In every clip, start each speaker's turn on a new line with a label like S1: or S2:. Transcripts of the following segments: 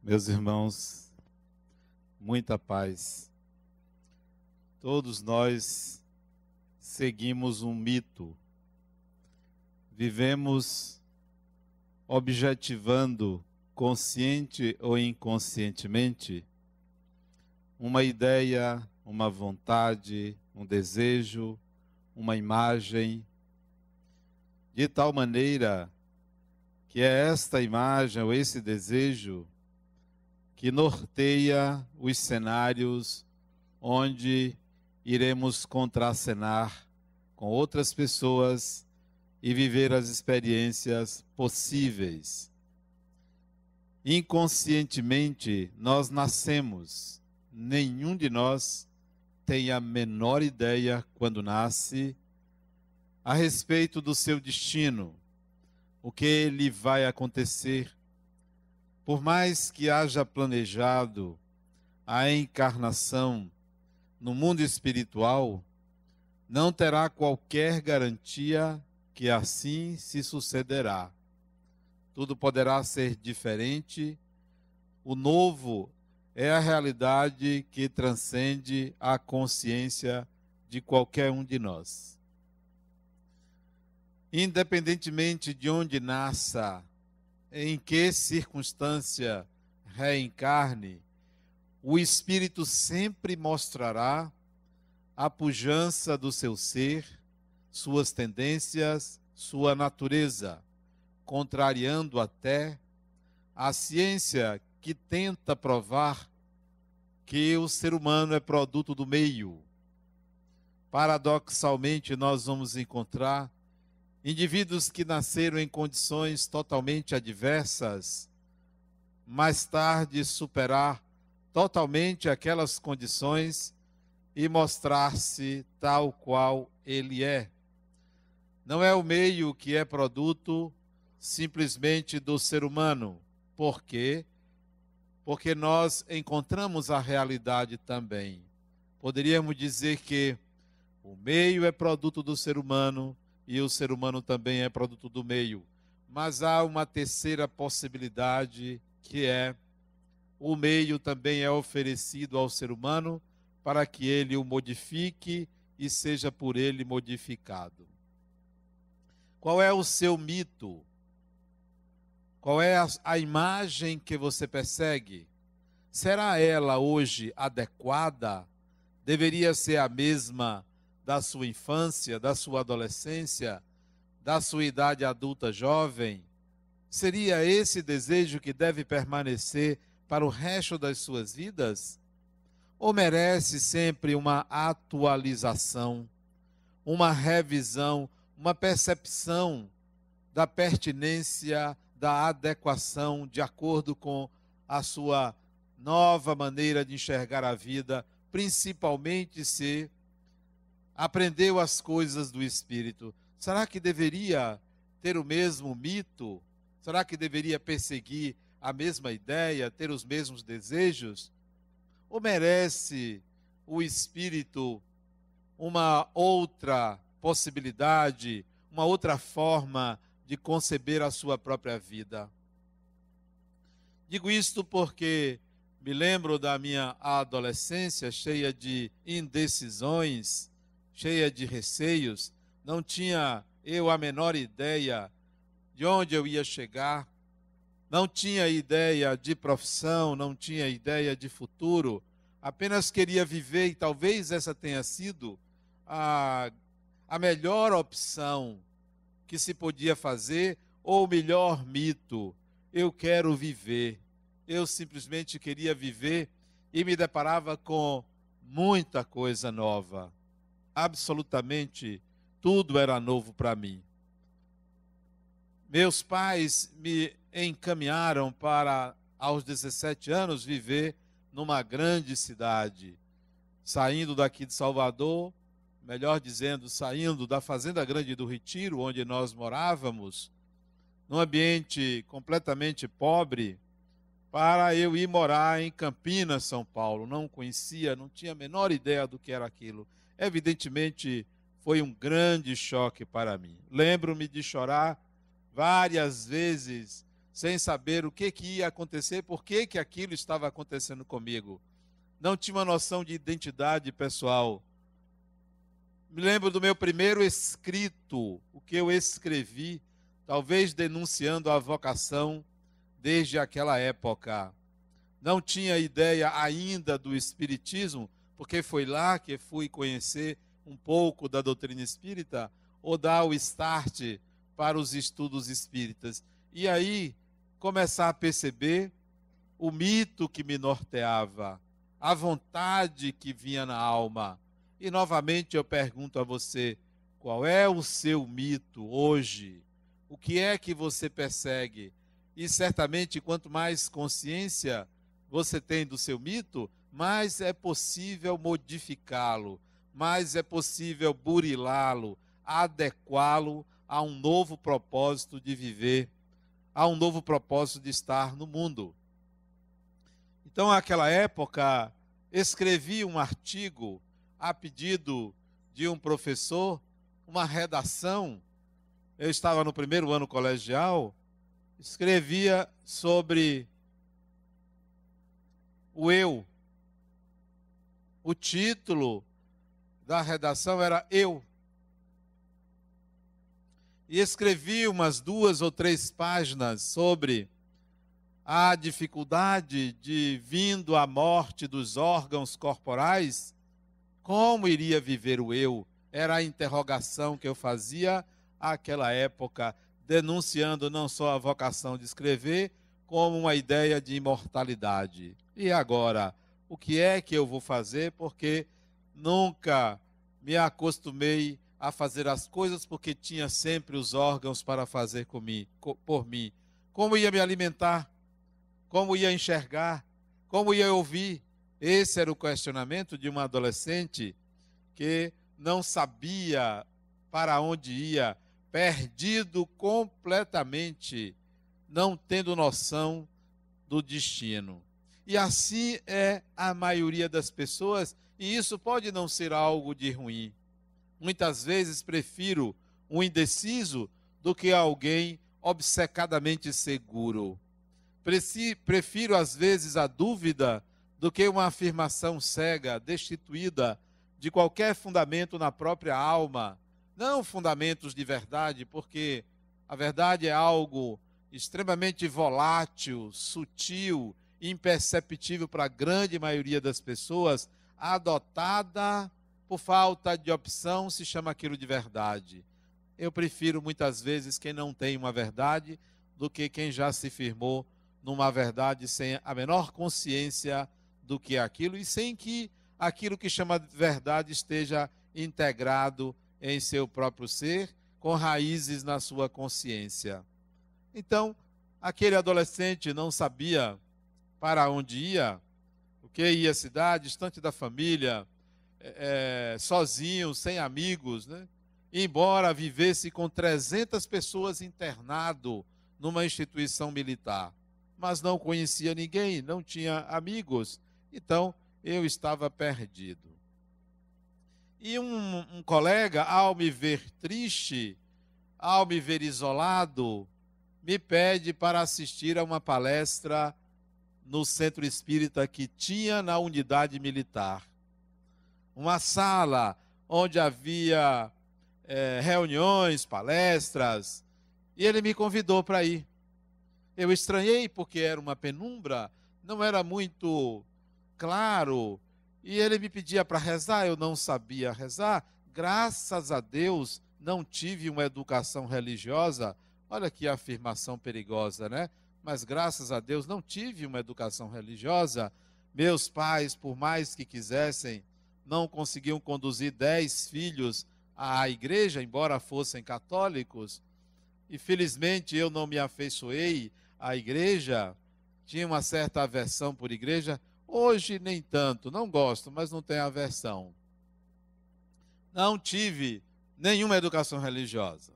S1: Meus irmãos, muita paz. Todos nós seguimos um mito. Vivemos objetivando, consciente ou inconscientemente, uma ideia, uma vontade, um desejo, uma imagem, de tal maneira que é esta imagem ou esse desejo que norteia os cenários onde iremos contracenar com outras pessoas e viver as experiências possíveis. Inconscientemente, nós nascemos. Nenhum de nós tem a menor ideia, quando nasce, a respeito do seu destino, o que lhe vai acontecer, por mais que haja planejado a encarnação no mundo espiritual, não terá qualquer garantia que assim se sucederá. Tudo poderá ser diferente. O novo é a realidade que transcende a consciência de qualquer um de nós. Independentemente de onde nasça em que circunstância reencarne, o espírito sempre mostrará a pujança do seu ser, suas tendências, sua natureza, contrariando até a ciência que tenta provar que o ser humano é produto do meio. Paradoxalmente, nós vamos encontrar Indivíduos que nasceram em condições totalmente adversas, mais tarde superar totalmente aquelas condições e mostrar-se tal qual ele é. Não é o meio que é produto simplesmente do ser humano. Por quê? Porque nós encontramos a realidade também. Poderíamos dizer que o meio é produto do ser humano, e o ser humano também é produto do meio. Mas há uma terceira possibilidade que é o meio também é oferecido ao ser humano para que ele o modifique e seja por ele modificado. Qual é o seu mito? Qual é a, a imagem que você persegue? Será ela hoje adequada? Deveria ser a mesma da sua infância, da sua adolescência, da sua idade adulta jovem? Seria esse desejo que deve permanecer para o resto das suas vidas? Ou merece sempre uma atualização, uma revisão, uma percepção da pertinência, da adequação de acordo com a sua nova maneira de enxergar a vida, principalmente se aprendeu as coisas do Espírito. Será que deveria ter o mesmo mito? Será que deveria perseguir a mesma ideia, ter os mesmos desejos? Ou merece o Espírito uma outra possibilidade, uma outra forma de conceber a sua própria vida? Digo isto porque me lembro da minha adolescência cheia de indecisões cheia de receios, não tinha eu a menor ideia de onde eu ia chegar, não tinha ideia de profissão, não tinha ideia de futuro, apenas queria viver e talvez essa tenha sido a, a melhor opção que se podia fazer, ou o melhor mito. Eu quero viver. Eu simplesmente queria viver e me deparava com muita coisa nova absolutamente tudo era novo para mim. Meus pais me encaminharam para, aos 17 anos, viver numa grande cidade. Saindo daqui de Salvador, melhor dizendo, saindo da Fazenda Grande do Retiro, onde nós morávamos, num ambiente completamente pobre, para eu ir morar em Campinas, São Paulo. Não conhecia, não tinha a menor ideia do que era aquilo evidentemente foi um grande choque para mim. Lembro-me de chorar várias vezes, sem saber o que, que ia acontecer, por que, que aquilo estava acontecendo comigo. Não tinha uma noção de identidade pessoal. Me lembro do meu primeiro escrito, o que eu escrevi, talvez denunciando a vocação desde aquela época. Não tinha ideia ainda do Espiritismo, porque foi lá que fui conhecer um pouco da doutrina espírita ou dar o start para os estudos espíritas. E aí começar a perceber o mito que me norteava, a vontade que vinha na alma. E novamente eu pergunto a você: qual é o seu mito hoje? O que é que você persegue? E certamente, quanto mais consciência você tem do seu mito, mas é possível modificá-lo, mas é possível burilá-lo, adequá-lo a um novo propósito de viver, a um novo propósito de estar no mundo. Então, naquela época, escrevi um artigo a pedido de um professor, uma redação. Eu estava no primeiro ano colegial, escrevia sobre o eu, o título da redação era Eu. E escrevi umas duas ou três páginas sobre a dificuldade de, vindo a morte dos órgãos corporais, como iria viver o eu? Era a interrogação que eu fazia àquela época, denunciando não só a vocação de escrever, como uma ideia de imortalidade. E agora? o que é que eu vou fazer, porque nunca me acostumei a fazer as coisas porque tinha sempre os órgãos para fazer comigo, por mim. Como ia me alimentar? Como ia enxergar? Como ia ouvir? Esse era o questionamento de uma adolescente que não sabia para onde ia, perdido completamente, não tendo noção do destino. E assim é a maioria das pessoas, e isso pode não ser algo de ruim. Muitas vezes prefiro um indeciso do que alguém obcecadamente seguro. Prefiro, às vezes, a dúvida do que uma afirmação cega, destituída de qualquer fundamento na própria alma. Não fundamentos de verdade, porque a verdade é algo extremamente volátil, sutil imperceptível para a grande maioria das pessoas, adotada por falta de opção, se chama aquilo de verdade. Eu prefiro muitas vezes quem não tem uma verdade do que quem já se firmou numa verdade sem a menor consciência do que é aquilo e sem que aquilo que chama de verdade esteja integrado em seu próprio ser, com raízes na sua consciência. Então, aquele adolescente não sabia para onde ia, o que ia à cidade, distante da família, é, é sozinho, sem amigos, né? embora vivesse com 300 pessoas internado numa instituição militar, mas não conhecia ninguém, não tinha amigos, então eu estava perdido. E um, um colega, ao me ver triste, ao me ver isolado, me pede para assistir a uma palestra no centro espírita que tinha na unidade militar. Uma sala onde havia é, reuniões, palestras, e ele me convidou para ir. Eu estranhei porque era uma penumbra, não era muito claro, e ele me pedia para rezar, eu não sabia rezar. Graças a Deus não tive uma educação religiosa. Olha que afirmação perigosa, né? mas graças a Deus não tive uma educação religiosa. Meus pais, por mais que quisessem, não conseguiam conduzir dez filhos à igreja, embora fossem católicos. E felizmente eu não me afeiçoei à igreja, tinha uma certa aversão por igreja. Hoje nem tanto, não gosto, mas não tenho aversão. Não tive nenhuma educação religiosa.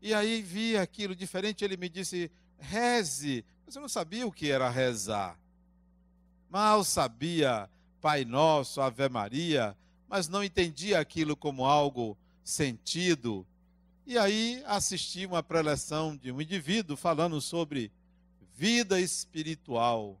S1: E aí vi aquilo diferente, ele me disse: reze. Mas eu não sabia o que era rezar. Mal sabia Pai Nosso, Ave Maria, mas não entendia aquilo como algo sentido. E aí assisti uma preleção de um indivíduo falando sobre vida espiritual.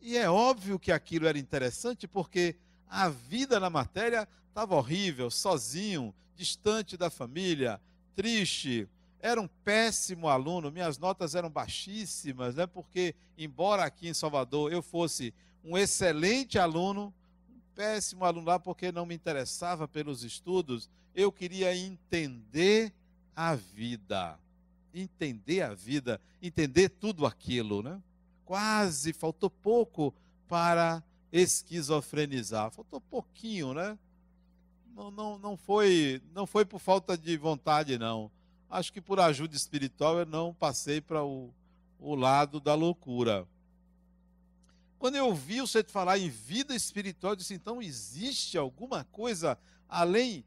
S1: E é óbvio que aquilo era interessante porque a vida na matéria estava horrível, sozinho, distante da família, triste, era um péssimo aluno, minhas notas eram baixíssimas, né? porque, embora aqui em Salvador eu fosse um excelente aluno, um péssimo aluno lá, porque não me interessava pelos estudos, eu queria entender a vida. Entender a vida, entender tudo aquilo, né? Quase, faltou pouco para esquizofrenizar, faltou pouquinho, né? Não, não, não, foi, não foi por falta de vontade, não acho que por ajuda espiritual eu não passei para o, o lado da loucura. Quando eu vi o Sete falar em vida espiritual, eu disse: então existe alguma coisa além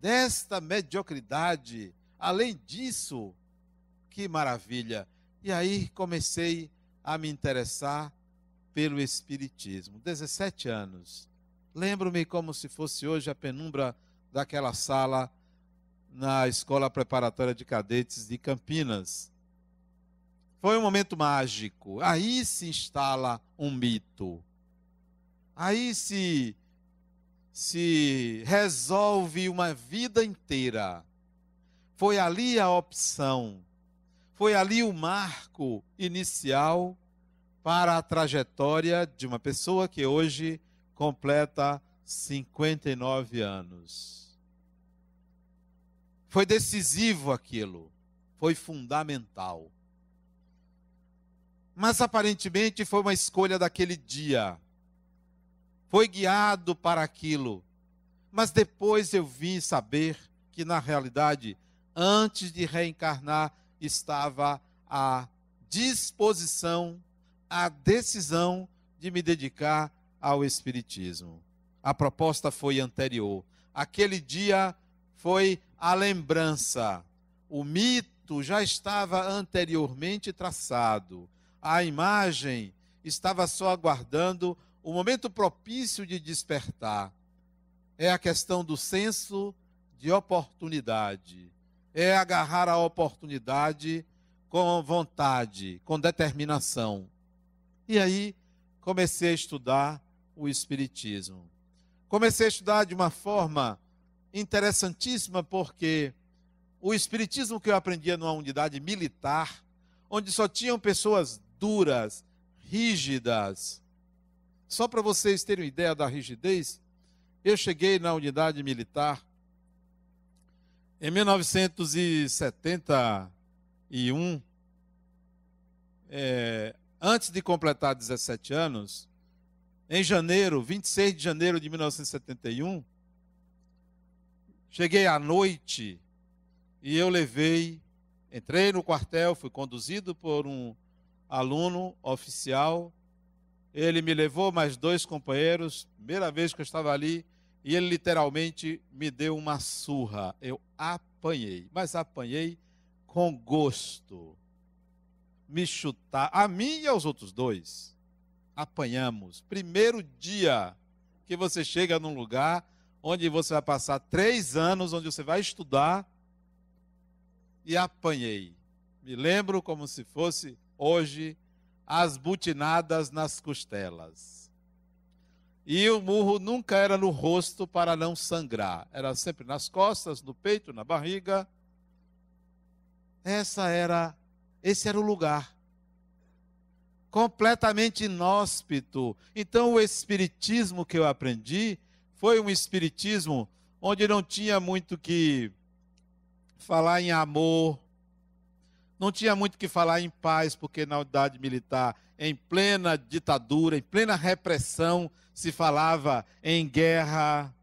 S1: desta mediocridade, além disso? Que maravilha! E aí comecei a me interessar pelo Espiritismo. 17 anos. Lembro-me como se fosse hoje a penumbra daquela sala na Escola Preparatória de Cadetes de Campinas. Foi um momento mágico. Aí se instala um mito. Aí se se resolve uma vida inteira. Foi ali a opção. Foi ali o marco inicial para a trajetória de uma pessoa que hoje completa 59 anos. Foi decisivo aquilo, foi fundamental. Mas aparentemente foi uma escolha daquele dia. Foi guiado para aquilo. Mas depois eu vim saber que na realidade, antes de reencarnar, estava a disposição, a decisão de me dedicar ao Espiritismo. A proposta foi anterior. Aquele dia foi a lembrança. O mito já estava anteriormente traçado. A imagem estava só aguardando o momento propício de despertar. É a questão do senso de oportunidade. É agarrar a oportunidade com vontade, com determinação. E aí comecei a estudar o Espiritismo. Comecei a estudar de uma forma interessantíssima porque o espiritismo que eu aprendia numa unidade militar, onde só tinham pessoas duras, rígidas. Só para vocês terem uma ideia da rigidez, eu cheguei na unidade militar em 1971, é, antes de completar 17 anos, em janeiro, 26 de janeiro de 1971, Cheguei à noite e eu levei, entrei no quartel, fui conduzido por um aluno oficial. Ele me levou mais dois companheiros, primeira vez que eu estava ali, e ele literalmente me deu uma surra. Eu apanhei, mas apanhei com gosto. Me chutar, a mim e aos outros dois. Apanhamos. Primeiro dia que você chega num lugar onde você vai passar três anos, onde você vai estudar. E apanhei. Me lembro como se fosse hoje as butinadas nas costelas. E o murro nunca era no rosto para não sangrar, era sempre nas costas, no peito, na barriga. Essa era, esse era o lugar completamente inóspito. Então o espiritismo que eu aprendi foi um espiritismo onde não tinha muito que falar em amor, não tinha muito que falar em paz, porque na unidade militar, em plena ditadura, em plena repressão, se falava em guerra.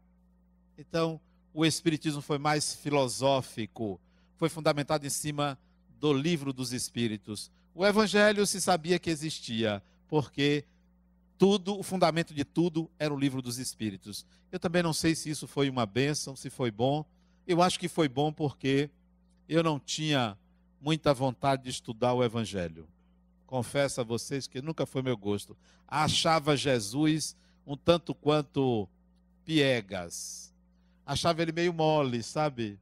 S1: Então, o espiritismo foi mais filosófico, foi fundamentado em cima do livro dos espíritos. O evangelho se sabia que existia, porque tudo, o fundamento de tudo era o livro dos Espíritos. Eu também não sei se isso foi uma bênção, se foi bom. Eu acho que foi bom porque eu não tinha muita vontade de estudar o Evangelho. Confesso a vocês que nunca foi meu gosto. Achava Jesus um tanto quanto piegas. Achava ele meio mole, sabe?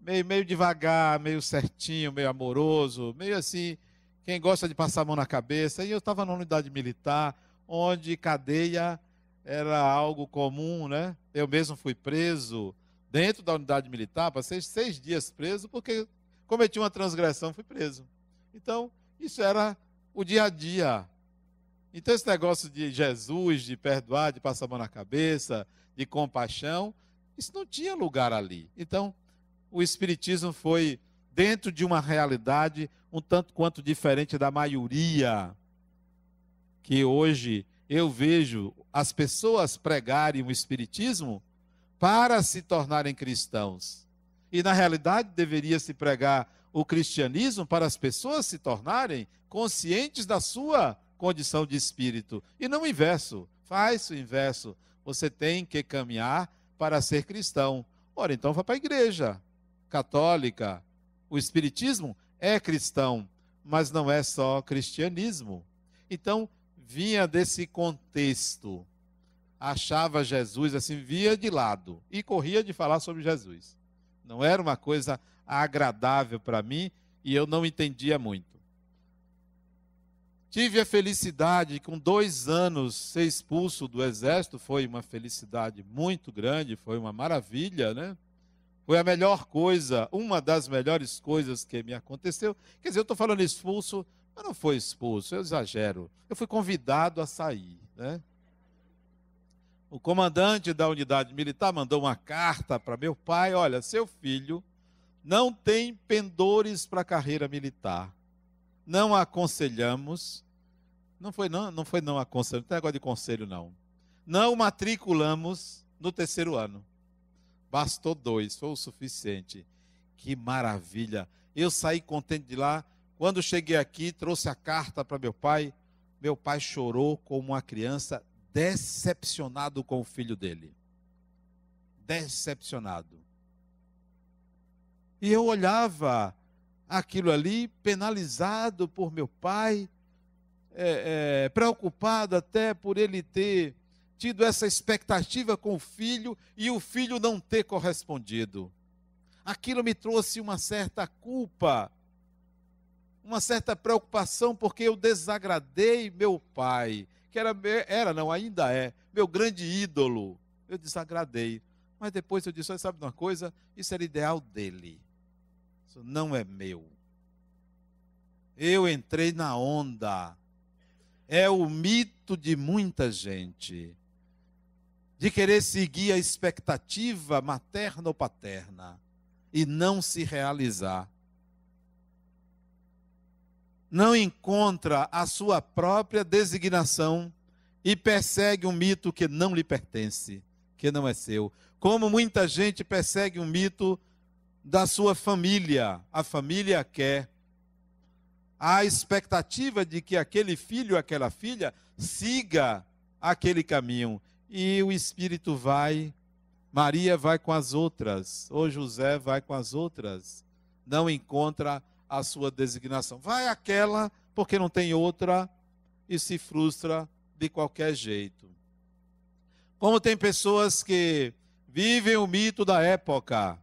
S1: Meio, meio devagar, meio certinho, meio amoroso, meio assim. Quem gosta de passar a mão na cabeça. E eu estava na unidade militar onde cadeia era algo comum, né? Eu mesmo fui preso dentro da unidade militar, passei seis dias preso porque cometi uma transgressão, fui preso. Então, isso era o dia a dia. Então, esse negócio de Jesus, de perdoar, de passar a mão na cabeça, de compaixão, isso não tinha lugar ali. Então, o Espiritismo foi dentro de uma realidade um tanto quanto diferente da maioria que hoje eu vejo as pessoas pregarem o Espiritismo para se tornarem cristãos. E na realidade deveria se pregar o cristianismo para as pessoas se tornarem conscientes da sua condição de espírito. E não o inverso. Faz o inverso. Você tem que caminhar para ser cristão. Ora, então vá para a igreja católica. O espiritismo é cristão, mas não é só cristianismo. Então, vinha desse contexto, achava Jesus assim, via de lado e corria de falar sobre Jesus. Não era uma coisa agradável para mim e eu não entendia muito. Tive a felicidade, com dois anos, ser expulso do exército. Foi uma felicidade muito grande, foi uma maravilha, né? Foi a melhor coisa, uma das melhores coisas que me aconteceu. Quer dizer, eu estou falando expulso eu não fui expulso, eu exagero. Eu fui convidado a sair. Né? O comandante da unidade militar mandou uma carta para meu pai: olha, seu filho não tem pendores para a carreira militar. Não aconselhamos. Não foi não, não foi não aconselho, não tem negócio de conselho não. Não matriculamos no terceiro ano. Bastou dois, foi o suficiente. Que maravilha. Eu saí contente de lá quando cheguei aqui, trouxe a carta para meu pai. Meu pai chorou como uma criança, decepcionado com o filho dele. Decepcionado. E eu olhava aquilo ali, penalizado por meu pai, é, é, preocupado até por ele ter tido essa expectativa com o filho e o filho não ter correspondido. Aquilo me trouxe uma certa culpa uma certa preocupação, porque eu desagradei meu pai, que era, era não, ainda é, meu grande ídolo. Eu desagradei. Mas depois eu disse: sabe de uma coisa? Isso era ideal dele. Isso não é meu. Eu entrei na onda. É o mito de muita gente de querer seguir a expectativa materna ou paterna e não se realizar não encontra a sua própria designação e persegue um mito que não lhe pertence, que não é seu. Como muita gente persegue um mito da sua família, a família quer. A expectativa de que aquele filho, aquela filha, siga aquele caminho. E o espírito vai, Maria vai com as outras, ou José vai com as outras. Não encontra a sua designação. Vai aquela porque não tem outra e se frustra de qualquer jeito. Como tem pessoas que vivem o mito da época,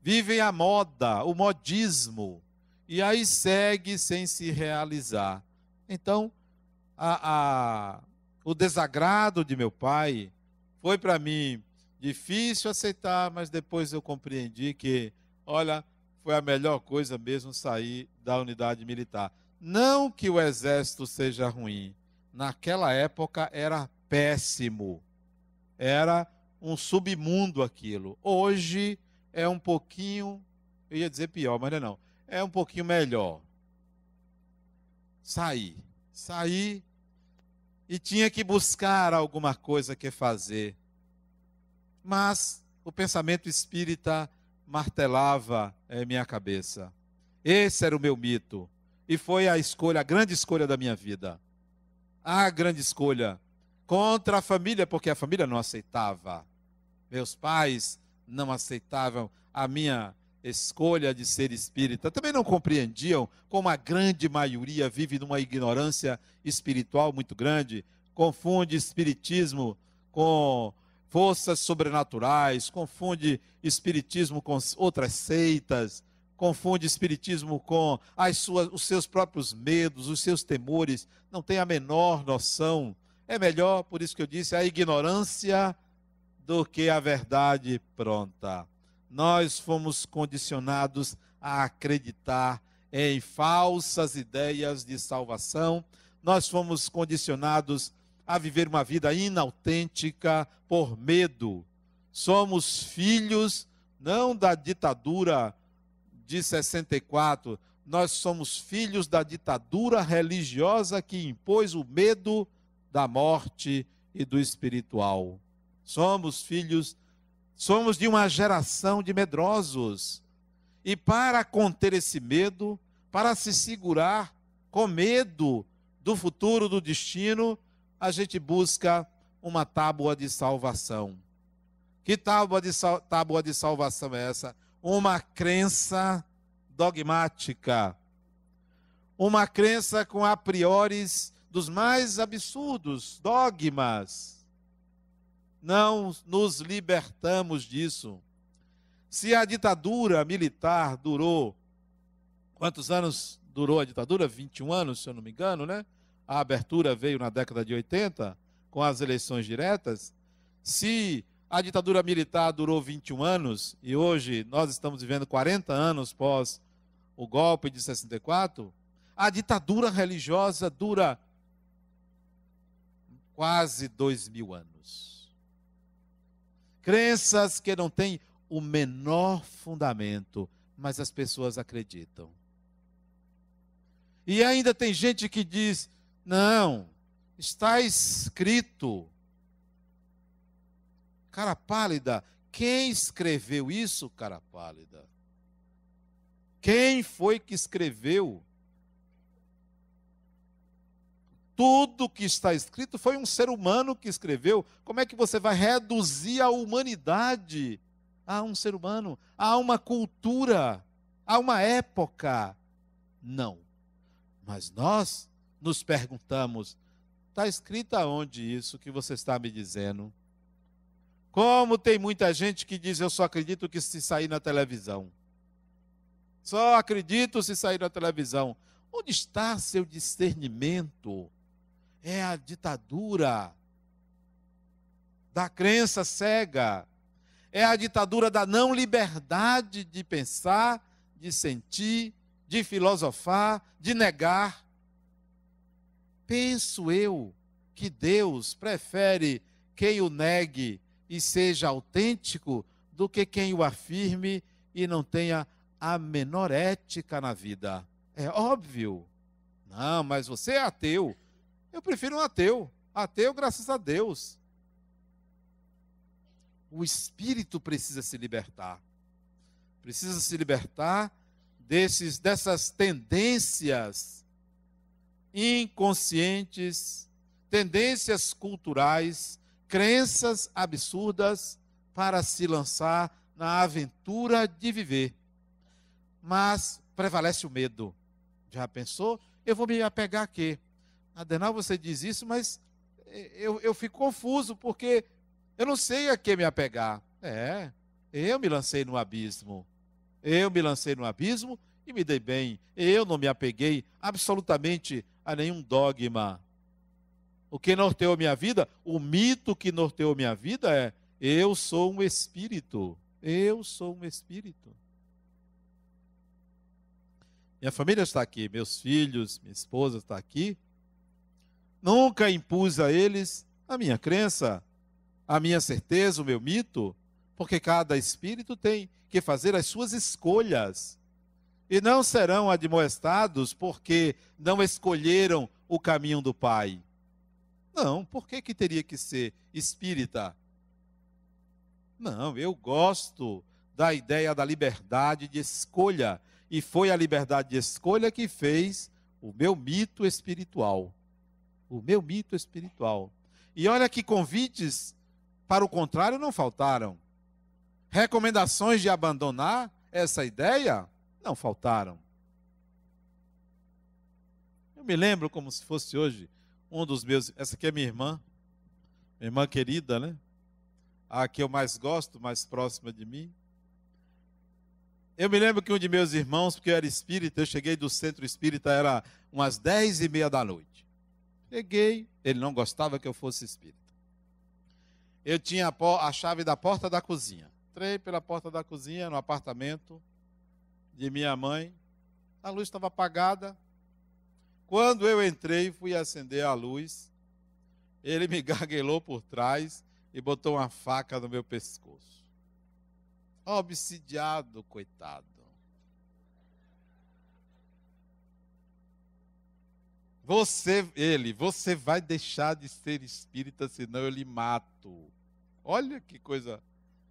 S1: vivem a moda, o modismo, e aí segue sem se realizar. Então, a, a, o desagrado de meu pai foi para mim difícil aceitar, mas depois eu compreendi que, olha, foi a melhor coisa mesmo sair da unidade militar. Não que o exército seja ruim. Naquela época era péssimo. Era um submundo aquilo. Hoje é um pouquinho, eu ia dizer pior, mas não. É, é um pouquinho melhor. Sair. Sair e tinha que buscar alguma coisa que fazer. Mas o pensamento espírita martelava é, minha cabeça. Esse era o meu mito. E foi a escolha, a grande escolha da minha vida. A grande escolha. Contra a família, porque a família não aceitava. Meus pais não aceitavam a minha escolha de ser espírita. Também não compreendiam como a grande maioria vive numa ignorância espiritual muito grande. Confunde espiritismo com forças sobrenaturais, confunde espiritismo com outras seitas, confunde espiritismo com as suas, os seus próprios medos, os seus temores, não tem a menor noção. É melhor, por isso que eu disse, a ignorância do que a verdade pronta. Nós fomos condicionados a acreditar em falsas ideias de salvação, nós fomos condicionados a viver uma vida inautêntica por medo. Somos filhos não da ditadura de 64, nós somos filhos da ditadura religiosa que impôs o medo da morte e do espiritual. Somos filhos, somos de uma geração de medrosos. E para conter esse medo, para se segurar com medo do futuro, do destino, a gente busca uma tábua de salvação. Que tábua de, sal, tábua de salvação é essa? Uma crença dogmática. Uma crença com a priori dos mais absurdos dogmas. Não nos libertamos disso. Se a ditadura militar durou. Quantos anos durou a ditadura? 21 anos, se eu não me engano, né? a abertura veio na década de 80, com as eleições diretas, se a ditadura militar durou 21 anos e hoje nós estamos vivendo 40 anos pós o golpe de 64, a ditadura religiosa dura quase dois mil anos. Crenças que não têm o menor fundamento, mas as pessoas acreditam. E ainda tem gente que diz: não, está escrito. Cara pálida, quem escreveu isso, cara pálida? Quem foi que escreveu? Tudo que está escrito foi um ser humano que escreveu. Como é que você vai reduzir a humanidade a um ser humano, a uma cultura, a uma época? Não. Mas nós nos perguntamos: está escrito aonde isso que você está me dizendo? Como tem muita gente que diz: eu só acredito que se sair na televisão. Só acredito se sair na televisão. Onde está seu discernimento? É a ditadura da crença cega. É a ditadura da não liberdade de pensar, de sentir, de filosofar, de negar. Penso eu que Deus prefere quem o negue e seja autêntico do que quem o afirme e não tenha a menor ética na vida. É óbvio. Não, mas você é ateu. Eu prefiro um ateu. Ateu, graças a Deus. O espírito precisa se libertar. Precisa se libertar desses, dessas tendências inconscientes, tendências culturais, crenças absurdas para se lançar na aventura de viver. Mas prevalece o medo. Já pensou? Eu vou me apegar a quê? Adenal, você diz isso, mas eh, eu, eu fico confuso porque eu não sei a que me apegar. É, eu me lancei no abismo. Eu me lancei no abismo e me dei bem. Eu não me apeguei absolutamente a nenhum dogma. O que norteou minha vida, o mito que norteou minha vida é: eu sou um espírito. Eu sou um espírito. Minha família está aqui, meus filhos, minha esposa está aqui. Nunca impus a eles a minha crença, a minha certeza, o meu mito, porque cada espírito tem que fazer as suas escolhas e não serão admoestados porque não escolheram o caminho do Pai. Não, por que, que teria que ser espírita? Não, eu gosto da ideia da liberdade de escolha. E foi a liberdade de escolha que fez o meu mito espiritual. O meu mito espiritual. E olha que convites para o contrário não faltaram. Recomendações de abandonar essa ideia? não faltaram. Eu me lembro como se fosse hoje um dos meus. Essa aqui é minha irmã, minha irmã querida, né? A que eu mais gosto, mais próxima de mim. Eu me lembro que um de meus irmãos, porque eu era espírita, eu cheguei do centro espírita, era umas dez e meia da noite. Cheguei, ele não gostava que eu fosse espírita. Eu tinha a, a chave da porta da cozinha. Entrei pela porta da cozinha, no apartamento, de minha mãe. A luz estava apagada. Quando eu entrei, e fui acender a luz. Ele me garguelou por trás e botou uma faca no meu pescoço. Obsidiado, coitado. Você, ele, você vai deixar de ser espírita, senão eu lhe mato. Olha que coisa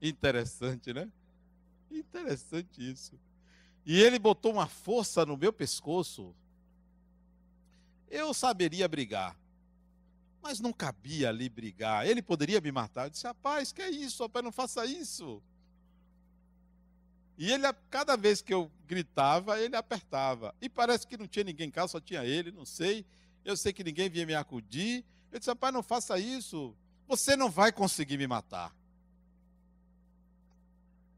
S1: interessante, né? Interessante isso e ele botou uma força no meu pescoço, eu saberia brigar. Mas não cabia ali brigar. Ele poderia me matar. Eu disse, rapaz, que é isso? Rapaz, não faça isso. E ele, cada vez que eu gritava, ele apertava. E parece que não tinha ninguém em casa, só tinha ele, não sei. Eu sei que ninguém vinha me acudir. Eu disse, rapaz, não faça isso. Você não vai conseguir me matar.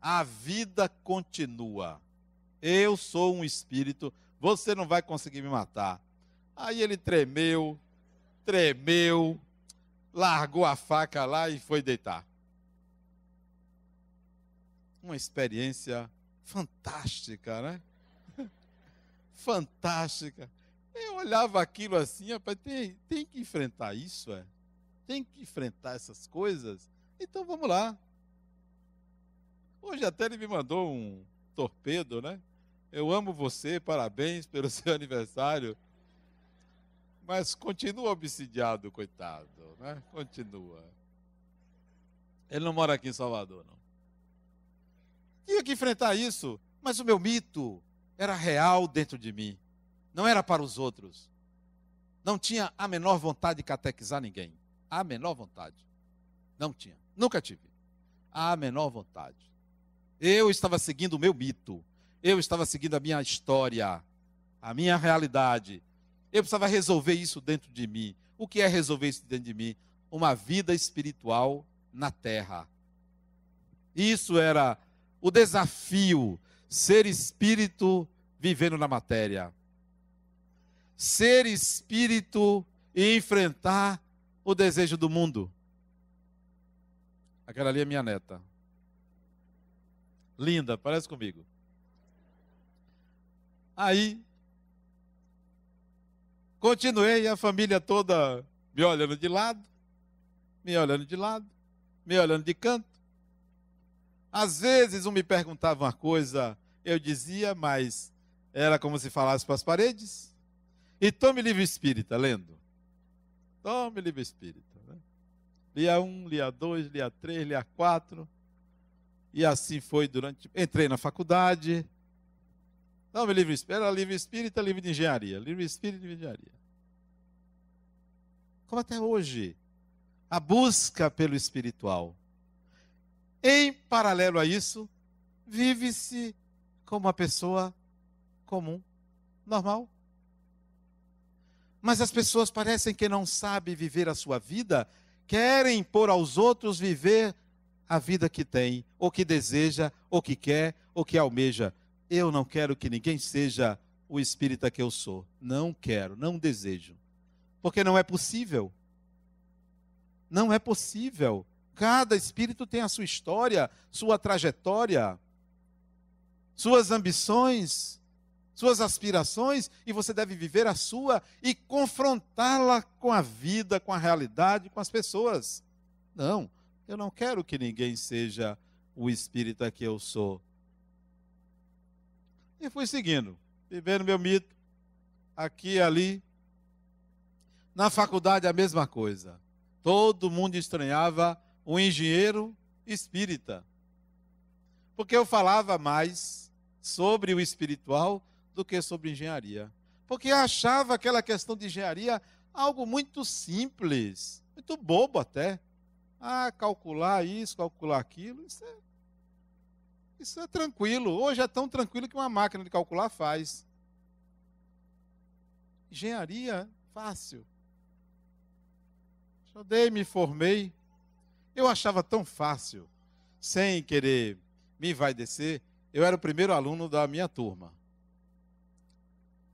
S1: A vida continua. Eu sou um espírito, você não vai conseguir me matar. Aí ele tremeu, tremeu, largou a faca lá e foi deitar. Uma experiência fantástica, né? fantástica. Eu olhava aquilo assim, rapaz, tem, tem que enfrentar isso, é? Tem que enfrentar essas coisas? Então vamos lá. Hoje até ele me mandou um torpedo, né? eu amo você, parabéns pelo seu aniversário. Mas continua obsidiado, coitado, né? Continua. Ele não mora aqui em Salvador, não. Tinha que enfrentar isso, mas o meu mito era real dentro de mim. Não era para os outros. Não tinha a menor vontade de catequizar ninguém. A menor vontade. Não tinha. Nunca tive. A menor vontade. Eu estava seguindo o meu mito. Eu estava seguindo a minha história, a minha realidade. Eu precisava resolver isso dentro de mim. O que é resolver isso dentro de mim? Uma vida espiritual na terra. Isso era o desafio, ser espírito vivendo na matéria. Ser espírito e enfrentar o desejo do mundo. Aquela ali é minha neta. Linda, parece comigo. Aí, continuei, a família toda me olhando de lado, me olhando de lado, me olhando de canto. Às vezes um me perguntava uma coisa, eu dizia, mas era como se falasse para as paredes. E tome livro espírita, lendo. Tome livro espírita. Né? Lia um, lia dois, lia três, lia quatro. E assim foi durante. Entrei na faculdade, não, meu livro espírita, era livro espírita, livro de engenharia. Livro espírita, livro de engenharia. Como até hoje. A busca pelo espiritual. Em paralelo a isso, vive-se como uma pessoa comum, normal. Mas as pessoas parecem que não sabem viver a sua vida, querem impor aos outros viver a vida que tem, ou que deseja, ou que quer, ou que almeja eu não quero que ninguém seja o espírita que eu sou. Não quero, não desejo. Porque não é possível. Não é possível. Cada espírito tem a sua história, sua trajetória, suas ambições, suas aspirações, e você deve viver a sua e confrontá-la com a vida, com a realidade, com as pessoas. Não, eu não quero que ninguém seja o espírita que eu sou. E fui seguindo, vivendo meu mito, aqui e ali. Na faculdade, a mesma coisa. Todo mundo estranhava um engenheiro espírita. Porque eu falava mais sobre o espiritual do que sobre engenharia. Porque achava aquela questão de engenharia algo muito simples, muito bobo até. Ah, calcular isso, calcular aquilo, isso é isso é tranquilo. Hoje é tão tranquilo que uma máquina de calcular faz. Engenharia, fácil. Estudei, me formei. Eu achava tão fácil, sem querer me vai descer. Eu era o primeiro aluno da minha turma.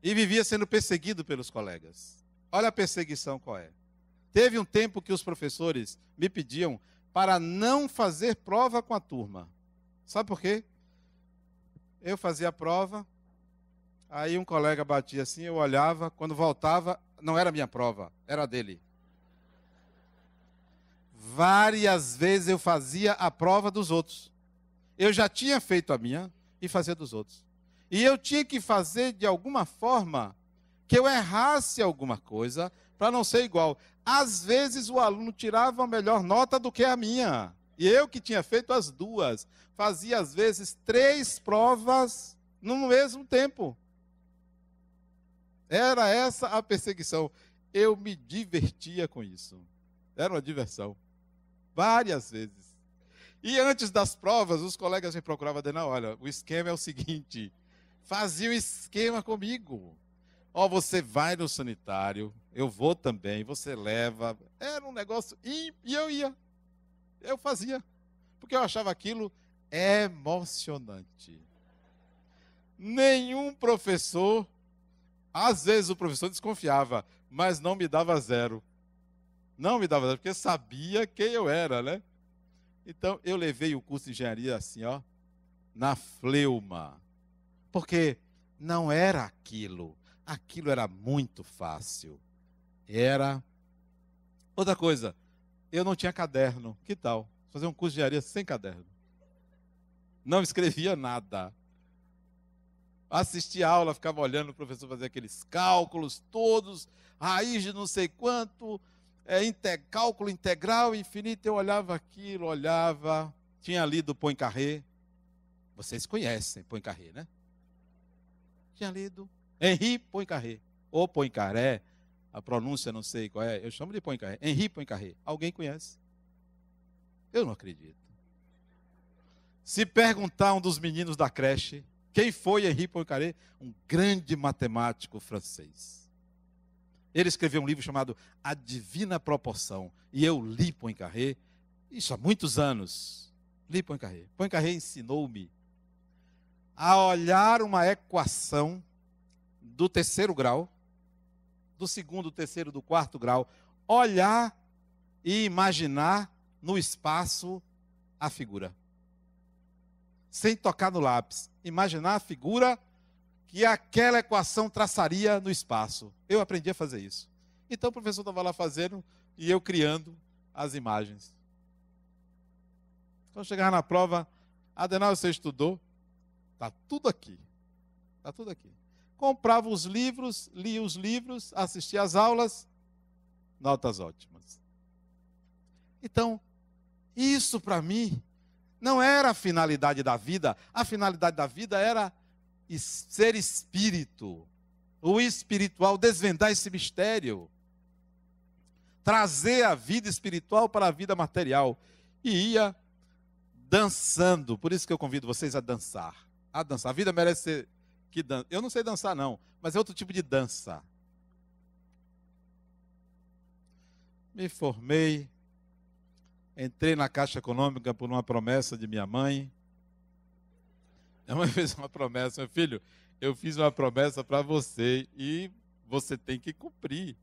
S1: E vivia sendo perseguido pelos colegas. Olha a perseguição qual é. Teve um tempo que os professores me pediam para não fazer prova com a turma. Sabe por quê? Eu fazia a prova, aí um colega batia assim, eu olhava, quando voltava, não era minha prova, era dele. Várias vezes eu fazia a prova dos outros. Eu já tinha feito a minha e fazia dos outros. E eu tinha que fazer de alguma forma que eu errasse alguma coisa para não ser igual. Às vezes o aluno tirava a melhor nota do que a minha. E eu que tinha feito as duas, fazia às vezes três provas no mesmo tempo. Era essa a perseguição. Eu me divertia com isso. Era uma diversão. Várias vezes. E antes das provas, os colegas me procuravam dizendo: olha, o esquema é o seguinte. Fazia o esquema comigo. Ó, oh, você vai no sanitário, eu vou também, você leva. Era um negócio. E eu ia. Eu fazia, porque eu achava aquilo emocionante. Nenhum professor, às vezes o professor desconfiava, mas não me dava zero. Não me dava zero, porque sabia quem eu era, né? Então eu levei o curso de engenharia assim, ó, na fleuma. Porque não era aquilo. Aquilo era muito fácil. Era outra coisa eu não tinha caderno. Que tal? Fazer um curso de engenharia sem caderno. Não escrevia nada. Assistia a aula, ficava olhando o professor fazer aqueles cálculos todos, raiz de não sei quanto, é, inte, cálculo integral infinito. Eu olhava aquilo, olhava, tinha lido Poincaré. Vocês conhecem Poincaré, né? Tinha lido Henri Poincaré, ou Poincaré, a pronúncia não sei qual é. Eu chamo de Poincaré. Henri Poincaré. Alguém conhece? Eu não acredito. Se perguntar um dos meninos da creche quem foi Henri Poincaré, um grande matemático francês. Ele escreveu um livro chamado A Divina Proporção. E eu li Poincaré, isso há muitos anos. Li Poincaré. Poincaré ensinou-me a olhar uma equação do terceiro grau do segundo, terceiro, do quarto grau, olhar e imaginar no espaço a figura. Sem tocar no lápis. Imaginar a figura que aquela equação traçaria no espaço. Eu aprendi a fazer isso. Então o professor estava lá fazendo e eu criando as imagens. Quando chegava na prova, Adenal, você estudou? Está tudo aqui. Está tudo aqui comprava os livros, lia os livros, assistia às aulas, notas ótimas. Então, isso para mim não era a finalidade da vida, a finalidade da vida era ser espírito, o espiritual, desvendar esse mistério, trazer a vida espiritual para a vida material. E ia dançando, por isso que eu convido vocês a dançar. A dançar. A vida merece ser que dan... eu não sei dançar não, mas é outro tipo de dança. Me formei, entrei na Caixa Econômica por uma promessa de minha mãe. Minha mãe fez uma promessa, meu filho, eu fiz uma promessa para você e você tem que cumprir.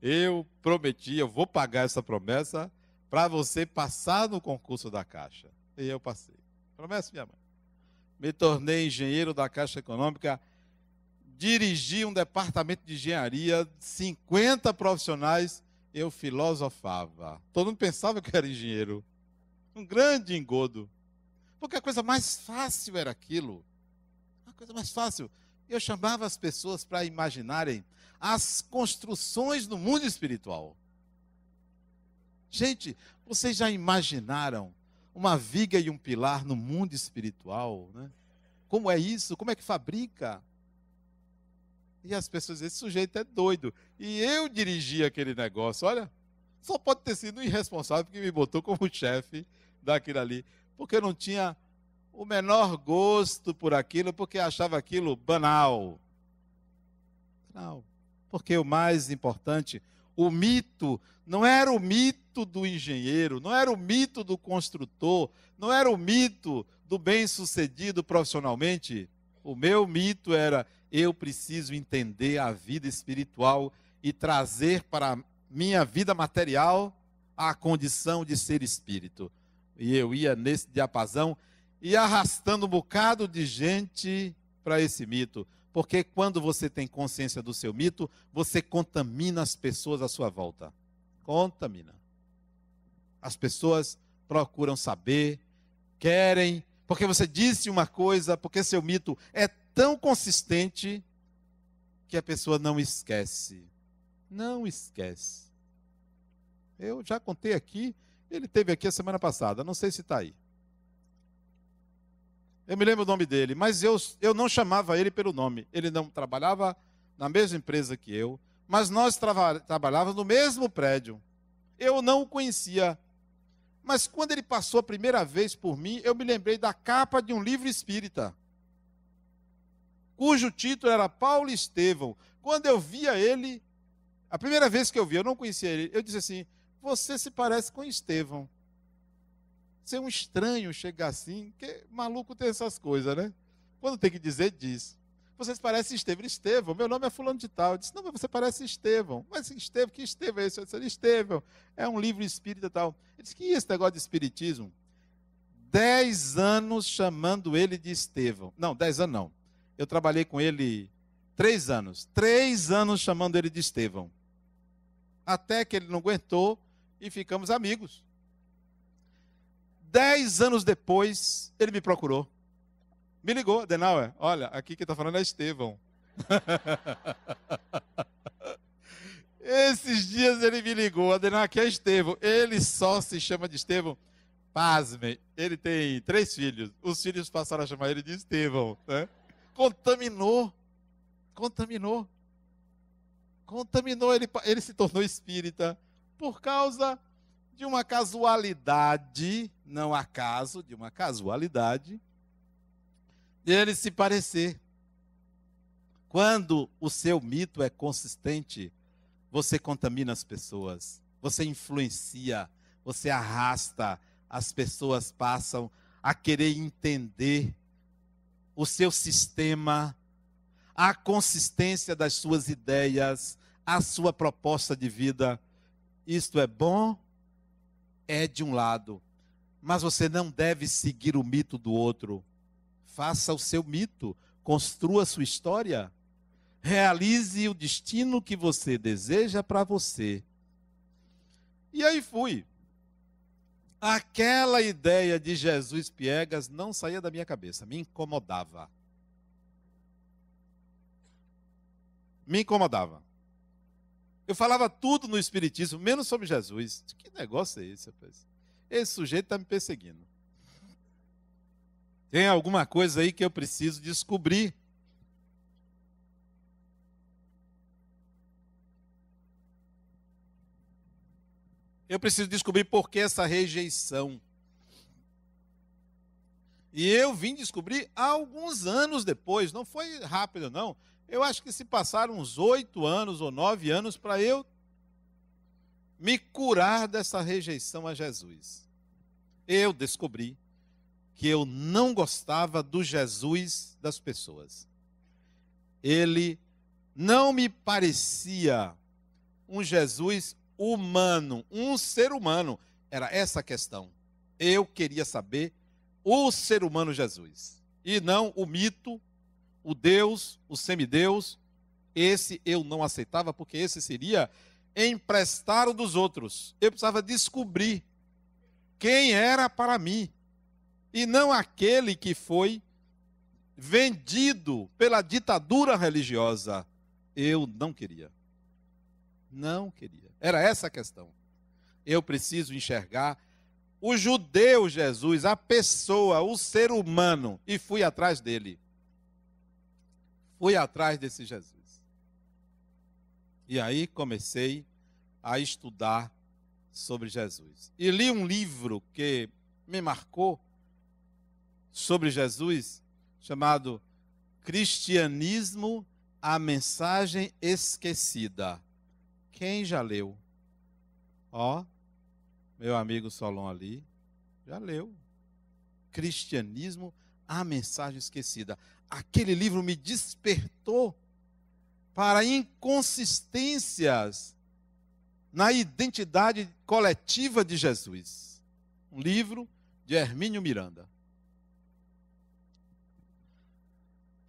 S1: Eu prometi, eu vou pagar essa promessa para você passar no concurso da Caixa. E eu passei. Promessa, minha mãe me tornei engenheiro da Caixa Econômica, dirigi um departamento de engenharia, 50 profissionais, eu filosofava. Todo mundo pensava que era engenheiro. Um grande engodo. Porque a coisa mais fácil era aquilo. A coisa mais fácil. Eu chamava as pessoas para imaginarem as construções no mundo espiritual. Gente, vocês já imaginaram uma viga e um pilar no mundo espiritual, né? Como é isso? Como é que fabrica? E as pessoas dizem, esse sujeito é doido. E eu dirigi aquele negócio, olha, só pode ter sido um irresponsável que me botou como chefe daquilo ali, porque eu não tinha o menor gosto por aquilo, porque achava aquilo banal. Banal. Porque o mais importante, o mito não era o mito do engenheiro, não era o mito do construtor, não era o mito do bem-sucedido profissionalmente. O meu mito era: eu preciso entender a vida espiritual e trazer para minha vida material a condição de ser espírito. E eu ia nesse diapasão e arrastando um bocado de gente para esse mito. Porque quando você tem consciência do seu mito, você contamina as pessoas à sua volta contamina. As pessoas procuram saber, querem, porque você disse uma coisa, porque seu mito é tão consistente que a pessoa não esquece. Não esquece. Eu já contei aqui, ele teve aqui a semana passada, não sei se está aí. Eu me lembro o nome dele, mas eu, eu não chamava ele pelo nome. Ele não trabalhava na mesma empresa que eu, mas nós trabalhávamos no mesmo prédio. Eu não o conhecia. Mas quando ele passou a primeira vez por mim, eu me lembrei da capa de um livro espírita, cujo título era Paulo Estevão. Quando eu via ele, a primeira vez que eu vi, eu não conhecia ele, eu disse assim: Você se parece com Estevão. Ser um estranho chegar assim, que maluco tem essas coisas, né? Quando tem que dizer, diz vocês parecem Estevão. Estevão, meu nome é fulano de tal. Eu disse, não, mas você parece Estevão. Mas Estevão, que Estevão é esse? Eu disse, Estevão, é um livro espírita e tal. Ele disse, que esse negócio de espiritismo? Dez anos chamando ele de Estevão. Não, dez anos não. Eu trabalhei com ele três anos. Três anos chamando ele de Estevão. Até que ele não aguentou e ficamos amigos. Dez anos depois, ele me procurou. Me ligou, Adenauer, olha, aqui quem está falando é Estevão. Esses dias ele me ligou, Adenauer, aqui é Estevão. Ele só se chama de Estevão. Pasmem, ele tem três filhos. Os filhos passaram a chamar ele de Estevão. Né? Contaminou, contaminou. Contaminou, ele, ele se tornou espírita por causa de uma casualidade, não acaso, de uma casualidade, ele se parecer. Quando o seu mito é consistente, você contamina as pessoas, você influencia, você arrasta, as pessoas passam a querer entender o seu sistema, a consistência das suas ideias, a sua proposta de vida. Isto é bom, é de um lado, mas você não deve seguir o mito do outro faça o seu mito, construa sua história, realize o destino que você deseja para você. E aí fui. Aquela ideia de Jesus Piegas não saía da minha cabeça, me incomodava. Me incomodava. Eu falava tudo no Espiritismo, menos sobre Jesus. Que negócio é esse, rapaz? Esse sujeito está me perseguindo. Tem alguma coisa aí que eu preciso descobrir. Eu preciso descobrir por que essa rejeição. E eu vim descobrir alguns anos depois, não foi rápido, não. Eu acho que se passaram uns oito anos ou nove anos para eu me curar dessa rejeição a Jesus. Eu descobri que eu não gostava do Jesus das pessoas. Ele não me parecia um Jesus humano, um ser humano. Era essa a questão. Eu queria saber o ser humano Jesus e não o mito, o Deus, o semideus. Esse eu não aceitava porque esse seria emprestar o dos outros. Eu precisava descobrir quem era para mim e não aquele que foi vendido pela ditadura religiosa. Eu não queria. Não queria. Era essa a questão. Eu preciso enxergar o judeu Jesus, a pessoa, o ser humano, e fui atrás dele. Fui atrás desse Jesus. E aí comecei a estudar sobre Jesus. E li um livro que me marcou, sobre Jesus, chamado Cristianismo, a mensagem esquecida. Quem já leu? Ó, meu amigo Solon ali, já leu. Cristianismo, a mensagem esquecida. Aquele livro me despertou para inconsistências na identidade coletiva de Jesus. Um livro de Hermínio Miranda.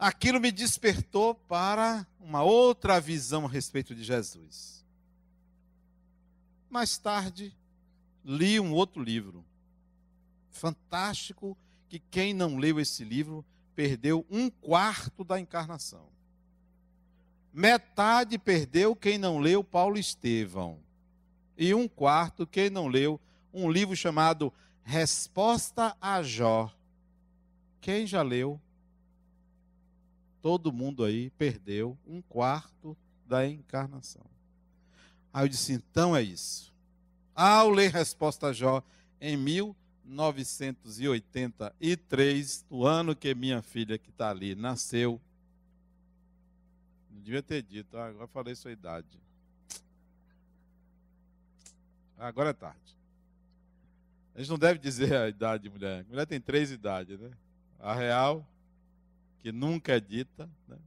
S1: aquilo me despertou para uma outra visão a respeito de Jesus. Mais tarde, li um outro livro, fantástico, que quem não leu esse livro perdeu um quarto da encarnação. Metade perdeu quem não leu Paulo Estevão. E um quarto quem não leu um livro chamado Resposta a Jó. Quem já leu todo mundo aí perdeu um quarto da encarnação. Aí eu disse: então é isso. Ao ler Resposta Jó em 1983, no ano que minha filha que está ali nasceu, não devia ter dito, ah, agora falei sua idade. Agora é tarde. A gente não deve dizer a idade de mulher. Mulher tem três idades, né? A real, que nunca é dita, né?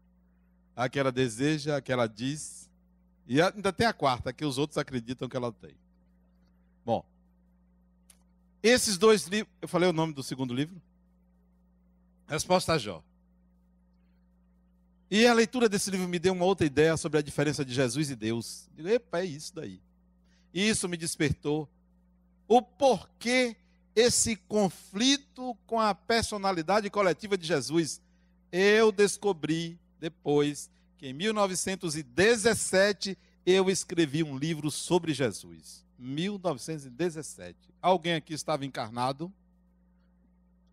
S1: a que ela deseja, a que ela diz, e ainda tem a quarta, que os outros acreditam que ela tem. Bom, esses dois livros. Eu falei o nome do segundo livro? Resposta a Jó. E a leitura desse livro me deu uma outra ideia sobre a diferença de Jesus e Deus. Digo, epa, é isso daí. E isso me despertou o porquê esse conflito com a personalidade coletiva de Jesus eu descobri depois que em 1917 eu escrevi um livro sobre Jesus. 1917. Alguém aqui estava encarnado?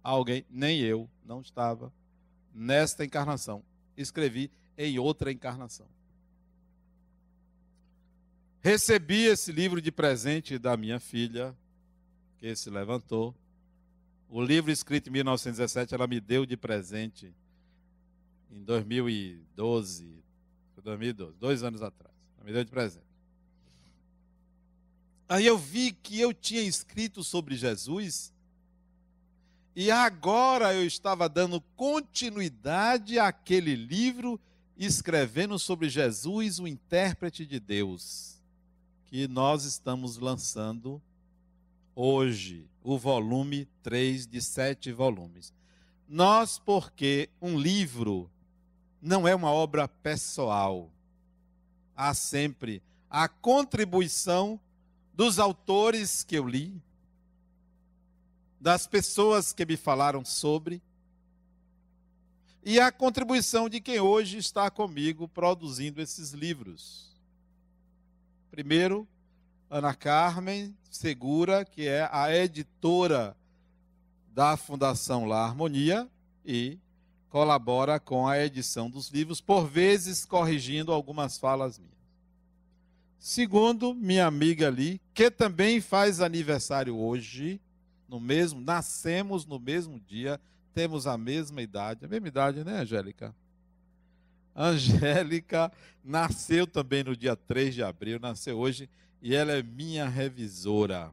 S1: Alguém? Nem eu, não estava. Nesta encarnação. Escrevi em outra encarnação. Recebi esse livro de presente da minha filha, que se levantou. O livro escrito em 1917 ela me deu de presente em 2012, 2012, dois anos atrás. Ela me deu de presente. Aí eu vi que eu tinha escrito sobre Jesus e agora eu estava dando continuidade àquele livro escrevendo sobre Jesus, o intérprete de Deus, que nós estamos lançando hoje, o volume 3 de sete volumes. Nós, porque um livro não é uma obra pessoal. Há sempre a contribuição dos autores que eu li, das pessoas que me falaram sobre, e a contribuição de quem hoje está comigo produzindo esses livros. Primeiro, Ana Carmen Segura, que é a editora da Fundação La Harmonia, e colabora com a edição dos livros, por vezes corrigindo algumas falas minhas. Segundo, minha amiga ali, que também faz aniversário hoje, no mesmo, nascemos no mesmo dia, temos a mesma idade, a mesma idade, né, Angélica? Angélica nasceu também no dia 3 de abril, nasceu hoje, e ela é minha revisora.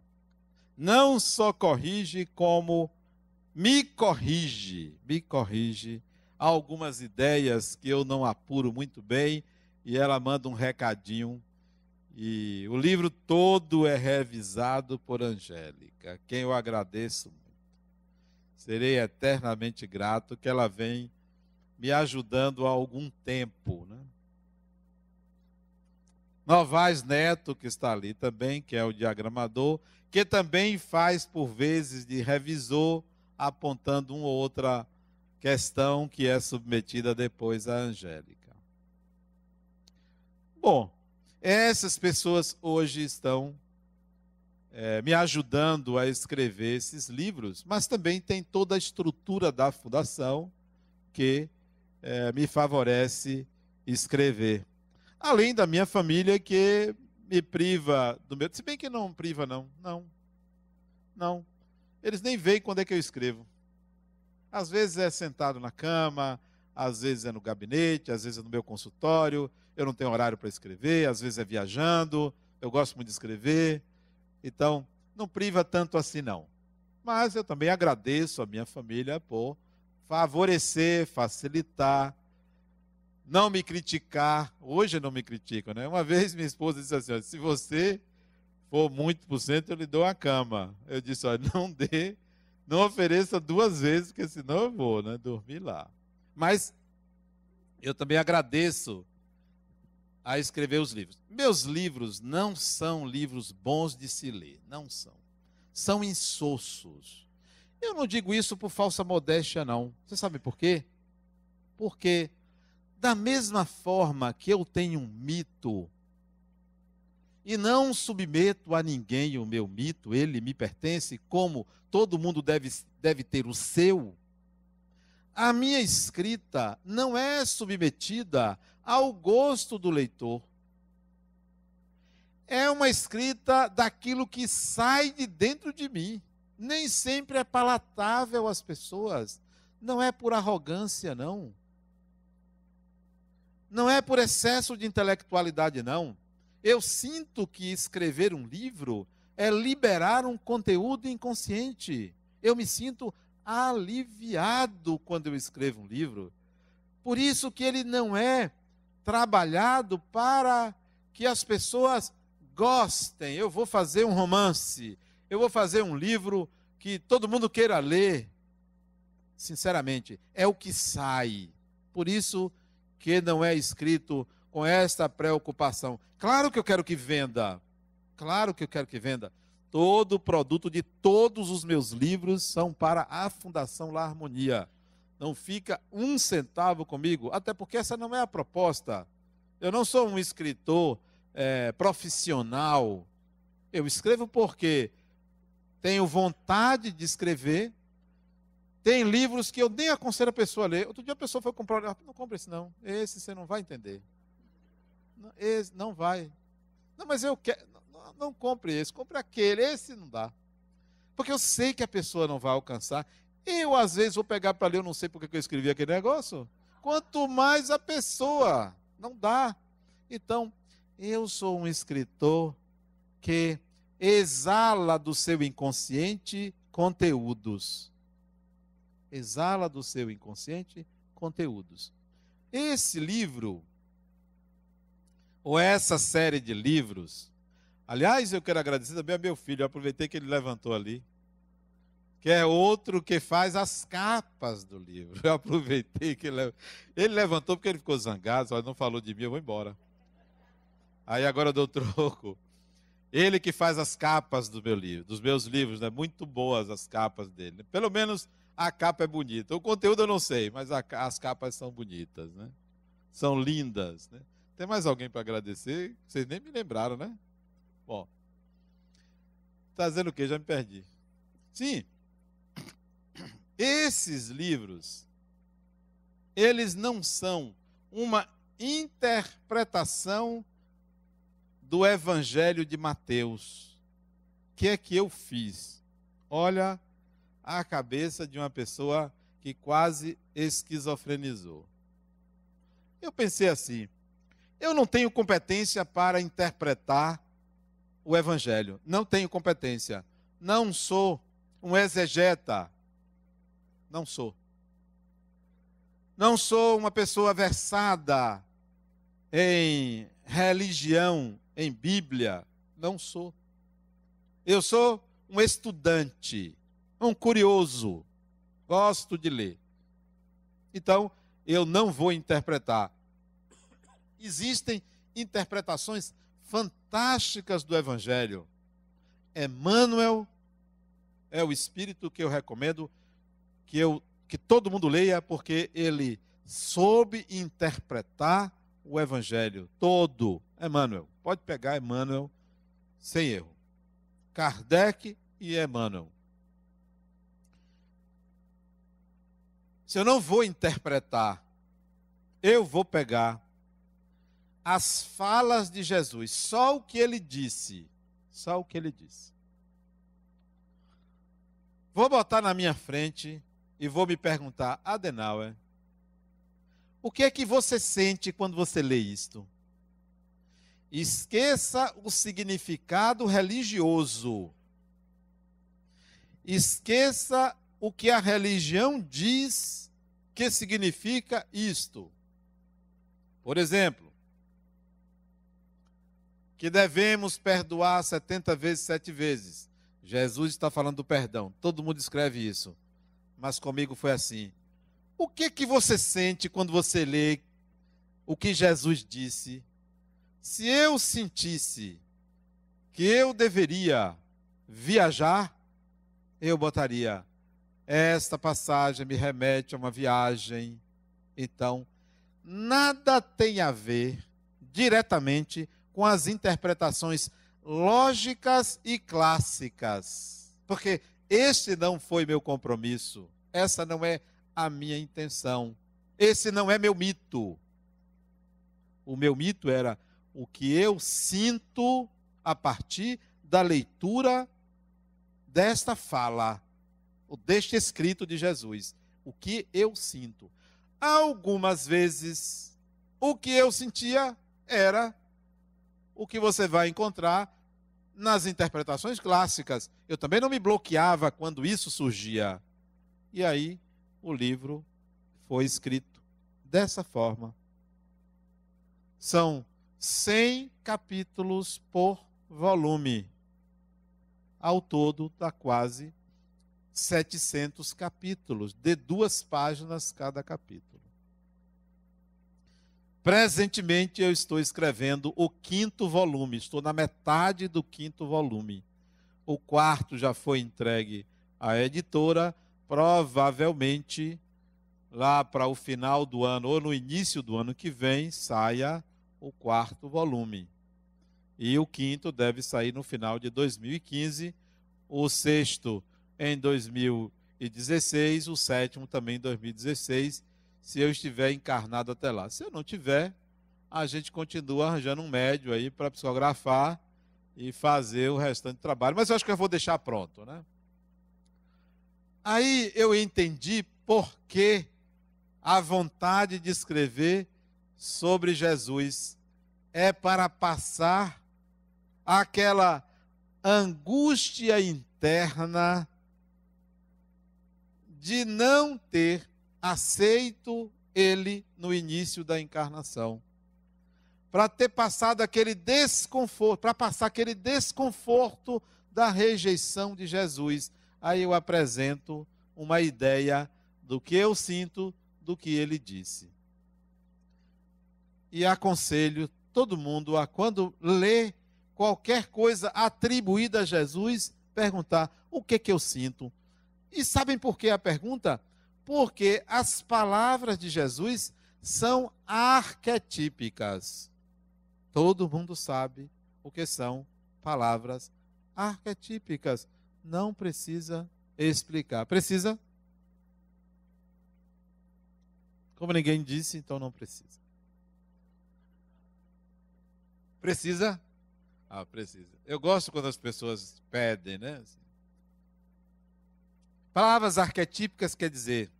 S1: Não só corrige, como me corrige, me corrige algumas ideias que eu não apuro muito bem e ela manda um recadinho. E o livro todo é revisado por Angélica, quem eu agradeço muito. Serei eternamente grato que ela vem me ajudando há algum tempo. Né? Novaes Neto, que está ali também, que é o diagramador, que também faz por vezes de revisor, apontando uma ou outra questão que é submetida depois à Angélica. Bom, essas pessoas hoje estão é, me ajudando a escrever esses livros, mas também tem toda a estrutura da fundação que é, me favorece escrever. Além da minha família que me priva do meu. Se bem que não priva, não. Não. Não. Eles nem veem quando é que eu escrevo. Às vezes é sentado na cama, às vezes é no gabinete, às vezes é no meu consultório, eu não tenho horário para escrever, às vezes é viajando, eu gosto muito de escrever. Então, não priva tanto assim não. Mas eu também agradeço a minha família por favorecer, facilitar, não me criticar. Hoje não me critico, né? Uma vez minha esposa disse assim: se você for muito por cento, eu lhe dou a cama. Eu disse: olha, não dê não ofereça duas vezes, porque senão eu vou, né? Dormir lá. Mas eu também agradeço a escrever os livros. Meus livros não são livros bons de se ler, não são. São insossos. Eu não digo isso por falsa modéstia, não. Você sabe por quê? Porque, da mesma forma que eu tenho um mito e não submeto a ninguém o meu mito, ele me pertence, como todo mundo deve, deve ter o seu. A minha escrita não é submetida ao gosto do leitor. É uma escrita daquilo que sai de dentro de mim. Nem sempre é palatável às pessoas. Não é por arrogância, não. Não é por excesso de intelectualidade, não eu sinto que escrever um livro é liberar um conteúdo inconsciente. Eu me sinto aliviado quando eu escrevo um livro. Por isso que ele não é trabalhado para que as pessoas gostem. Eu vou fazer um romance, eu vou fazer um livro que todo mundo queira ler. Sinceramente, é o que sai. Por isso que não é escrito com esta preocupação. Claro que eu quero que venda. Claro que eu quero que venda. Todo o produto de todos os meus livros são para a Fundação La Harmonia. Não fica um centavo comigo, até porque essa não é a proposta. Eu não sou um escritor é, profissional. Eu escrevo porque tenho vontade de escrever. Tem livros que eu nem aconselho a pessoa a ler. Outro dia a pessoa foi comprar, ah, não compra esse não. Esse você não vai entender esse não vai. Não, mas eu quero. Não, não compre esse, compre aquele, esse não dá. Porque eu sei que a pessoa não vai alcançar. Eu, às vezes, vou pegar para ler, eu não sei porque que eu escrevi aquele negócio. Quanto mais a pessoa, não dá. Então, eu sou um escritor que exala do seu inconsciente conteúdos. Exala do seu inconsciente conteúdos. Esse livro ou essa série de livros. Aliás, eu quero agradecer também ao meu filho, eu aproveitei que ele levantou ali, que é outro que faz as capas do livro. Eu aproveitei que ele, ele levantou porque ele ficou zangado, não falou de mim, eu vou embora. Aí agora eu dou troco. Ele que faz as capas do meu livro, dos meus livros, né? Muito boas as capas dele. Pelo menos a capa é bonita. O conteúdo eu não sei, mas a, as capas são bonitas, né? São lindas, né? Tem mais alguém para agradecer? Vocês nem me lembraram, né? Bom. Está dizendo o quê? Já me perdi. Sim. Esses livros, eles não são uma interpretação do Evangelho de Mateus. O que é que eu fiz? Olha a cabeça de uma pessoa que quase esquizofrenizou. Eu pensei assim: eu não tenho competência para interpretar o Evangelho. Não tenho competência. Não sou um exegeta. Não sou. Não sou uma pessoa versada em religião, em Bíblia. Não sou. Eu sou um estudante, um curioso. Gosto de ler. Então, eu não vou interpretar. Existem interpretações fantásticas do Evangelho. Emmanuel é o espírito que eu recomendo que, eu, que todo mundo leia, porque ele soube interpretar o Evangelho todo. Emmanuel. Pode pegar Emmanuel sem erro. Kardec e Emmanuel. Se eu não vou interpretar, eu vou pegar as falas de Jesus, só o que ele disse. Só o que ele disse. Vou botar na minha frente e vou me perguntar, Adenauer, o que é que você sente quando você lê isto? Esqueça o significado religioso. Esqueça o que a religião diz que significa isto. Por exemplo, que devemos perdoar 70 vezes, sete vezes. Jesus está falando do perdão. Todo mundo escreve isso. Mas comigo foi assim. O que que você sente quando você lê o que Jesus disse? Se eu sentisse que eu deveria viajar, eu botaria esta passagem me remete a uma viagem. Então, nada tem a ver diretamente com as interpretações lógicas e clássicas. Porque este não foi meu compromisso, essa não é a minha intenção, esse não é meu mito. O meu mito era o que eu sinto a partir da leitura desta fala, deste escrito de Jesus. O que eu sinto. Algumas vezes, o que eu sentia era o que você vai encontrar nas interpretações clássicas. Eu também não me bloqueava quando isso surgia. E aí o livro foi escrito dessa forma. São 100 capítulos por volume. Ao todo, dá quase 700 capítulos, de duas páginas cada capítulo. Presentemente eu estou escrevendo o quinto volume, estou na metade do quinto volume. O quarto já foi entregue à editora, provavelmente lá para o final do ano ou no início do ano que vem saia o quarto volume. E o quinto deve sair no final de 2015, o sexto em 2016, o sétimo também em 2016 se eu estiver encarnado até lá. Se eu não tiver, a gente continua arranjando um médio aí para psicografar e fazer o restante do trabalho. Mas eu acho que eu vou deixar pronto, né? Aí eu entendi por que a vontade de escrever sobre Jesus é para passar aquela angústia interna de não ter aceito ele no início da encarnação. Para ter passado aquele desconforto, para passar aquele desconforto da rejeição de Jesus, aí eu apresento uma ideia do que eu sinto, do que ele disse. E aconselho todo mundo a quando lê qualquer coisa atribuída a Jesus, perguntar o que que eu sinto. E sabem por que a pergunta? porque as palavras de Jesus são arquetípicas. Todo mundo sabe o que são palavras arquetípicas. Não precisa explicar. Precisa? Como ninguém disse, então não precisa. Precisa? Ah, precisa. Eu gosto quando as pessoas pedem, né? Assim. Palavras arquetípicas quer dizer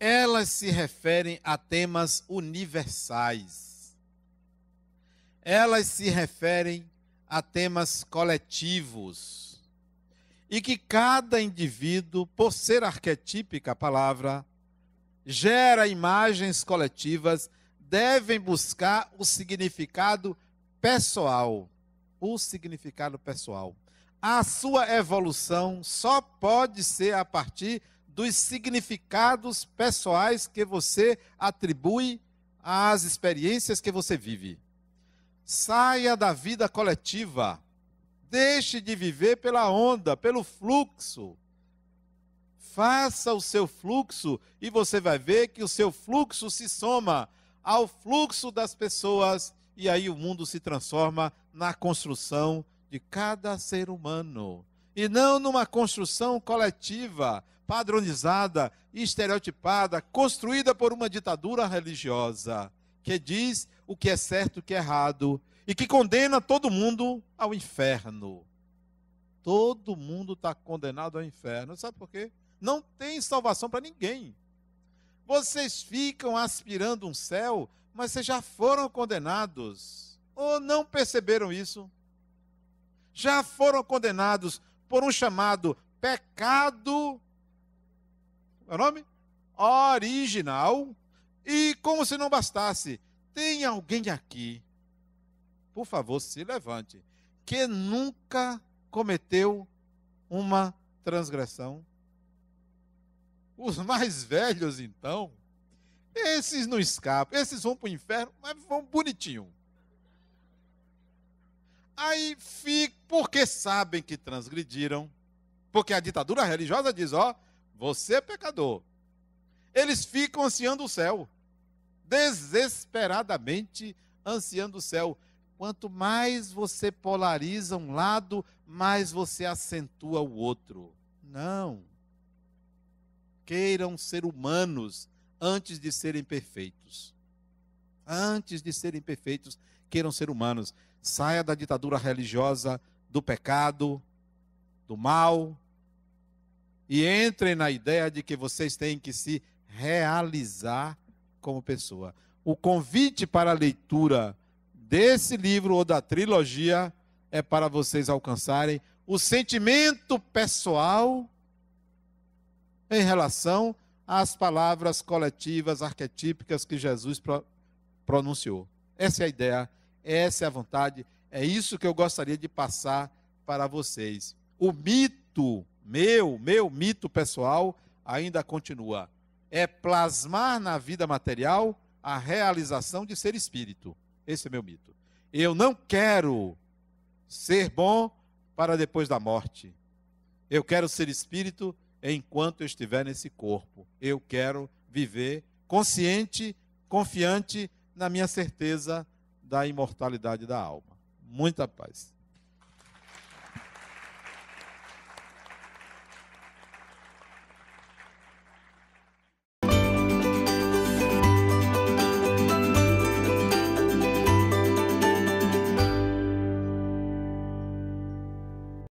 S1: elas se referem a temas universais. Elas se referem a temas coletivos. E que cada indivíduo, por ser arquetípica a palavra, gera imagens coletivas, devem buscar o significado pessoal. O significado pessoal. A sua evolução só pode ser a partir dos significados pessoais que você atribui às experiências que você vive. Saia da vida coletiva. Deixe de viver pela onda, pelo fluxo. Faça o seu fluxo e você vai ver que o seu fluxo se soma ao fluxo das pessoas e aí o mundo se transforma na construção de cada ser humano e não numa construção coletiva, padronizada, estereotipada, construída por uma ditadura religiosa, que diz o que é certo e o que é errado, e que condena todo mundo ao inferno. Todo mundo está condenado ao inferno. Sabe por quê? Não tem salvação para ninguém. Vocês ficam aspirando um céu, mas vocês já foram condenados. Ou não perceberam isso? Já foram condenados por um chamado pecado é o nome? Original. E como se não bastasse, tem alguém aqui, por favor, se levante, que nunca cometeu uma transgressão. Os mais velhos, então, esses não escapam, esses vão para o inferno, mas vão bonitinho. Aí fica, porque sabem que transgrediram, porque a ditadura religiosa diz: ó, você é pecador. Eles ficam ansiando o céu. Desesperadamente ansiando o céu. Quanto mais você polariza um lado, mais você acentua o outro. Não. Queiram ser humanos antes de serem perfeitos. Antes de serem perfeitos, queiram ser humanos. Saia da ditadura religiosa, do pecado, do mal, e entrem na ideia de que vocês têm que se realizar como pessoa. O convite para a leitura desse livro ou da trilogia é para vocês alcançarem o sentimento pessoal em relação às palavras coletivas, arquetípicas que Jesus pro pronunciou. Essa é a ideia, essa é a vontade, é isso que eu gostaria de passar para vocês. O mito meu, meu mito pessoal, ainda continua. É plasmar na vida material a realização de ser espírito. Esse é meu mito. Eu não quero ser bom para depois da morte. Eu quero ser espírito enquanto eu estiver nesse corpo. Eu quero viver consciente, confiante na minha certeza da imortalidade da alma. Muita paz.